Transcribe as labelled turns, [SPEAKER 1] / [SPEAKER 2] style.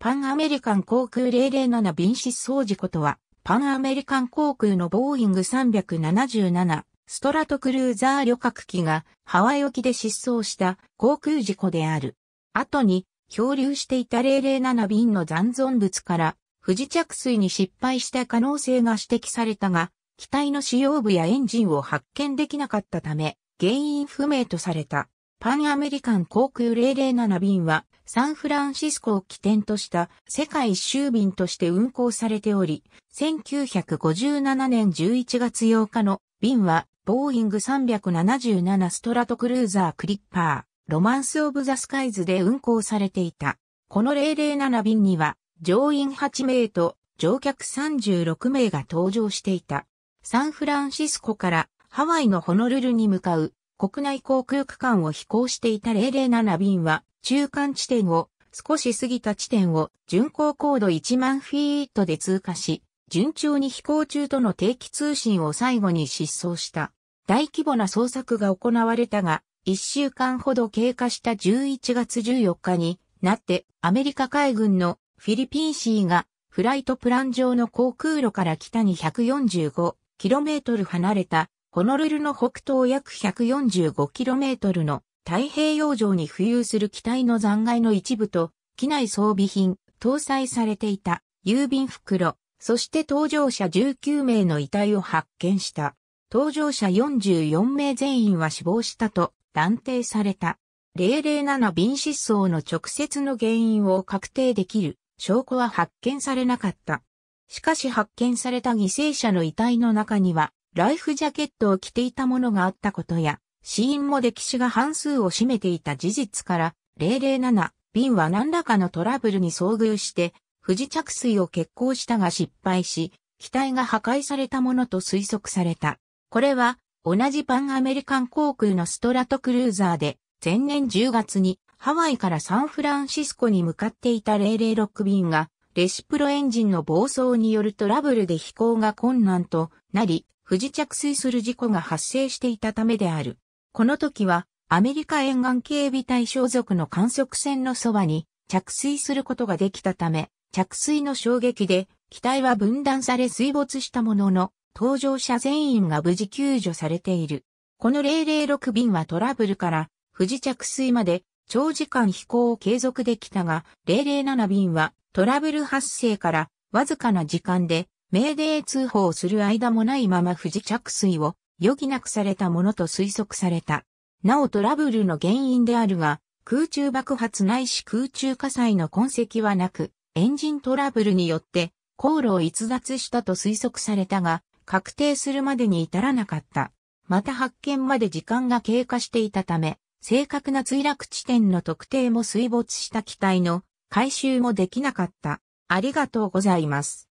[SPEAKER 1] パンアメリカン航空007便失踪事故とは、パンアメリカン航空のボーイング377ストラトクルーザー旅客機がハワイ沖で失踪した航空事故である。後に漂流していた007便の残存物から不時着水に失敗した可能性が指摘されたが、機体の使用部やエンジンを発見できなかったため、原因不明とされた。パンアメリカン航空007便はサンフランシスコを起点とした世界一周便として運行されており、1957年11月8日の便は、ボーイング377ストラトクルーザークリッパー、ロマンス・オブ・ザ・スカイズで運行されていた。この007便には、乗員8名と乗客36名が搭乗していた。サンフランシスコからハワイのホノルルに向かう国内航空区間を飛行していた007便は、中間地点を少し過ぎた地点を巡航高度1万フィートで通過し、順調に飛行中との定期通信を最後に失踪した。大規模な捜索が行われたが、1週間ほど経過した11月14日になってアメリカ海軍のフィリピンシーがフライトプラン上の航空路から北に 145km 離れたホノルルの北東約 145km の太平洋上に浮遊する機体の残骸の一部と、機内装備品、搭載されていた郵便袋、そして搭乗者19名の遺体を発見した。搭乗者44名全員は死亡したと断定された。007便失踪の直接の原因を確定できる証拠は発見されなかった。しかし発見された犠牲者の遺体の中にはライフジャケットを着ていたものがあったことや、死因も歴史が半数を占めていた事実から、007、便は何らかのトラブルに遭遇して、不時着水を決行したが失敗し、機体が破壊されたものと推測された。これは、同じパンアメリカン航空のストラトクルーザーで、前年10月にハワイからサンフランシスコに向かっていた006便が、レシプロエンジンの暴走によるトラブルで飛行が困難となり、不時着水する事故が発生していたためである。この時は、アメリカ沿岸警備隊所属の観測船のそばに着水することができたため、着水の衝撃で、機体は分断され水没したものの、搭乗者全員が無事救助されている。この006便はトラブルから、不時着水まで長時間飛行を継続できたが、007便はトラブル発生からわずかな時間で命令通報する間もないまま不時着水を余儀なくされたものと推測された。なおトラブルの原因であるが、空中爆発ないし空中火災の痕跡はなく、エンジントラブルによって航路を逸脱したと推測されたが、確定するまでに至らなかった。また発見まで時間が経過していたため、正確な墜落地点の特定も水没した機体の回収もできなかった。ありがとうございます。